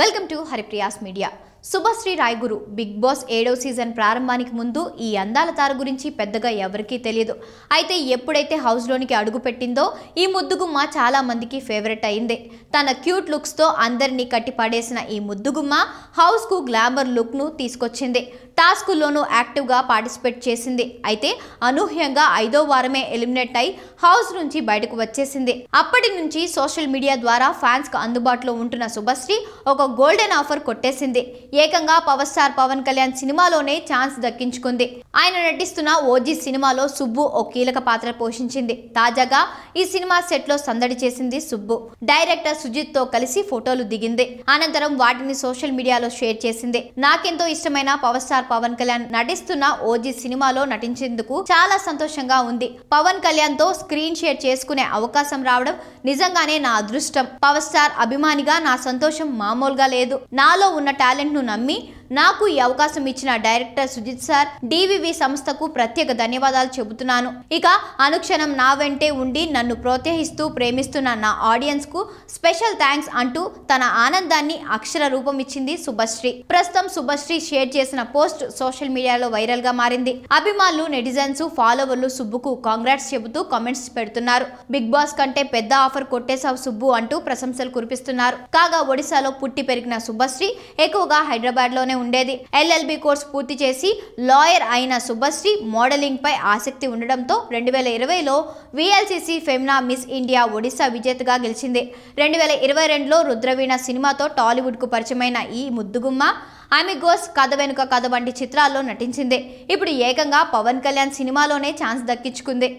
welcome to Haripriya's media Subhashree Rayaguru Bigg Boss ఏడవ season ప్రారంభానికి ముందు ఈ అందాల తార గురించి పెద్దగా ఎవరికీ తెలియదు అయితే ఎప్పుడైతే హౌస్లోనికి అడుగుపెట్టిందో ఈ ముద్దుగుమ్మ చాలామందికి ఫేవరెట్ అయిందే తన క్యూట్ లుక్స్తో అందరినీ కట్టి పడేసిన ఈ ముద్దుగుమ్మ హౌస్కు గ్లామర్ లుక్ను తీసుకొచ్చింది టాస్కుల్లోనూ యాక్టివ్గా పార్టిసిపేట్ చేసింది అయితే అనూహ్యంగా ఐదో వారమే ఎలిమినేట్ అయి హౌస్ నుంచి బయటకు వచ్చేసింది అప్పటి నుంచి సోషల్ మీడియా ద్వారా ఫ్యాన్స్కు అందుబాటులో ఉంటున్న శుభశ్రీ ఒక గోల్డెన్ ఆఫర్ కొట్టేసింది ఏకంగా పవర్ స్టార్ పవన్ కళ్యాణ్ సినిమాలోనే ఛాన్స్ దక్కించుకుంది ఆయన నటిస్తున్న ఓజీ సినిమాలో సుబ్బు ఓ కీలక పాత్ర పోషించింది తాజాగా ఈ సినిమా సెట్లో సందడి చేసింది సుబ్బు డైరెక్టర్ సుజిత్ తో కలిసి ఫోటోలు దిగింది అనంతరం వాటిని సోషల్ మీడియాలో షేర్ చేసింది నాకెంతో ఇష్టమైన పవర్ స్టార్ పవన్ కళ్యాణ్ నటిస్తున్న ఓజీ సినిమాలో నటించేందుకు చాలా సంతోషంగా ఉంది పవన్ కళ్యాణ్ తో స్క్రీన్ షేర్ చేసుకునే అవకాశం రావడం నిజంగానే నా అదృష్టం పవర్ స్టార్ అభిమానిగా నా సంతోషం మామూలుగా లేదు నాలో ఉన్న టాలెంట్ ను నమ్మి నాకు ఈ అవకాశం ఇచ్చిన డైరెక్టర్ సుజిత్ సార్ డివివి సంస్థకు ప్రత్యేక ధన్యవాదాలు చెబుతున్నాను ఇక అనుక్షణం నా వెంటే ఉండి నన్ను ప్రోత్సహిస్తూ ప్రేమిస్తున్న నా ఆడియన్స్ కు స్పెషల్ థ్యాంక్స్ అంటూ తన ఆనందాన్ని అక్షర రూపం ఇచ్చింది సుభశ్రీ ప్రస్తుతం సుభశ్రీ షేర్ చేసిన పోస్ట్ పోస్ట్ సోషల్ మీడియాలో వైరల్ గా మారింది అభిమానులు నెటిజన్స్ ఫాలోవర్లు సుబ్బుకు కాంగ్రాట్స్ చెబుతూ కామెంట్స్ పెడుతున్నారు బిగ్ బాస్ కంటే పెద్ద ఆఫర్ కొట్టేశావు సుబ్బు అంటూ ప్రశంసలు కురిపిస్తున్నారు కాగా ఒడిశాలో పుట్టి పెరిగిన సుబ్బశ్రీ ఎక్కువగా హైదరాబాద్ లోనే ఉండేది ఎల్ఎల్బి కోర్స్ పూర్తి చేసి లాయర్ అయిన సుబ్బశ్రీ మోడలింగ్ పై ఆసక్తి ఉండడంతో రెండు వేల ఇరవైలో VLCC Femina Miss India Odisha విజేతగా గెలిచింది రెండు వేల ఇరవై రెండులో రుద్రవీణ సినిమాతో టాలీవుడ్కు పరిచయమైన ఈ ముద్దుగుమ్మ ఆమె గోస్ కథ వెనుక కథ వంటి చిత్రాల్లో నటించింది ఇప్పుడు ఏకంగా పవన్ కళ్యాణ్ సినిమాలోనే ఛాన్స్ దక్కించుకుంది